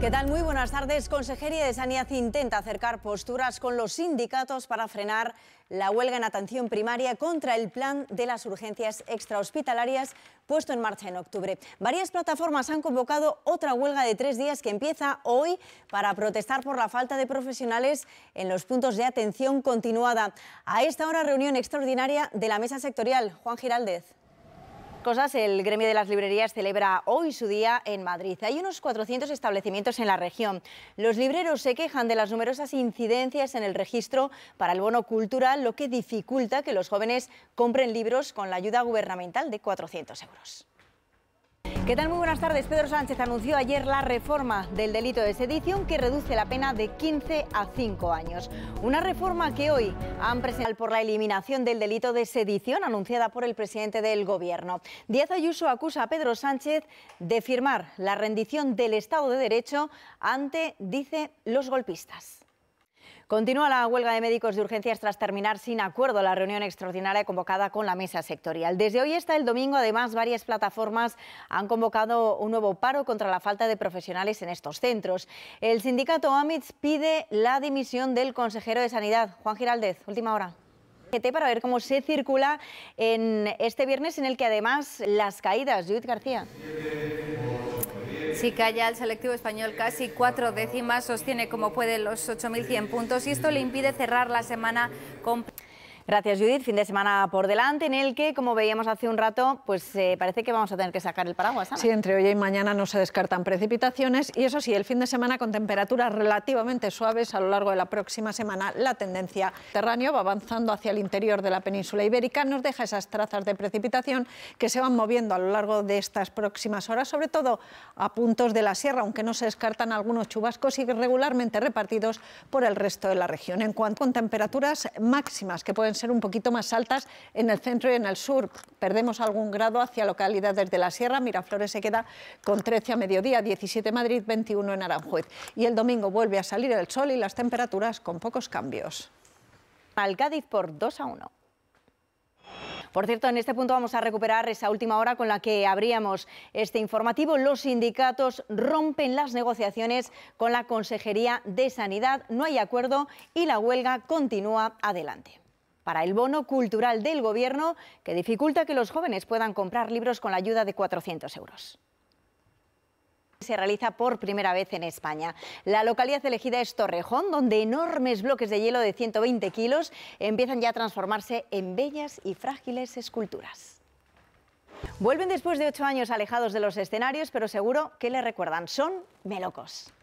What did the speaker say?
¿Qué tal? Muy buenas tardes. Consejería de Sanidad intenta acercar posturas con los sindicatos para frenar la huelga en atención primaria contra el plan de las urgencias extrahospitalarias puesto en marcha en octubre. Varias plataformas han convocado otra huelga de tres días que empieza hoy para protestar por la falta de profesionales en los puntos de atención continuada. A esta hora reunión extraordinaria de la mesa sectorial. Juan Giraldez cosas, el gremio de las librerías celebra hoy su día en Madrid. Hay unos 400 establecimientos en la región. Los libreros se quejan de las numerosas incidencias en el registro para el bono cultural, lo que dificulta que los jóvenes compren libros con la ayuda gubernamental de 400 euros. ¿Qué tal? Muy buenas tardes. Pedro Sánchez anunció ayer la reforma del delito de sedición que reduce la pena de 15 a 5 años. Una reforma que hoy han presentado por la eliminación del delito de sedición anunciada por el presidente del Gobierno. Díaz Ayuso acusa a Pedro Sánchez de firmar la rendición del Estado de Derecho ante, dice, los golpistas. Continúa la huelga de médicos de urgencias tras terminar sin acuerdo la reunión extraordinaria convocada con la mesa sectorial. Desde hoy hasta el domingo, además, varias plataformas han convocado un nuevo paro contra la falta de profesionales en estos centros. El sindicato AMITS pide la dimisión del consejero de Sanidad, Juan Giraldez. Última hora para ver cómo se circula en este viernes en el que además las caídas, Judith García que calla el selectivo español casi cuatro décimas, sostiene como puede los 8.100 puntos y esto le impide cerrar la semana con Gracias, Judith. Fin de semana por delante, en el que, como veíamos hace un rato, pues eh, parece que vamos a tener que sacar el paraguas. Sí, entre hoy y mañana no se descartan precipitaciones y eso sí, el fin de semana con temperaturas relativamente suaves a lo largo de la próxima semana. La tendencia terráneo va avanzando hacia el interior de la península ibérica, nos deja esas trazas de precipitación que se van moviendo a lo largo de estas próximas horas, sobre todo a puntos de la sierra, aunque no se descartan algunos chubascos irregularmente repartidos por el resto de la región. En cuanto a temperaturas máximas que pueden ser un poquito más altas en el centro y en el sur. Perdemos algún grado hacia localidades de la sierra. Miraflores se queda con 13 a mediodía, 17 Madrid, 21 en Aranjuez. Y el domingo vuelve a salir el sol y las temperaturas con pocos cambios. Al Cádiz por 2 a 1. Por cierto, en este punto vamos a recuperar esa última hora con la que abríamos este informativo. Los sindicatos rompen las negociaciones con la Consejería de Sanidad, no hay acuerdo y la huelga continúa adelante para el bono cultural del Gobierno que dificulta que los jóvenes puedan comprar libros con la ayuda de 400 euros se realiza por primera vez en España. La localidad elegida es Torrejón, donde enormes bloques de hielo de 120 kilos empiezan ya a transformarse en bellas y frágiles esculturas. Vuelven después de ocho años alejados de los escenarios, pero seguro que le recuerdan, son melocos.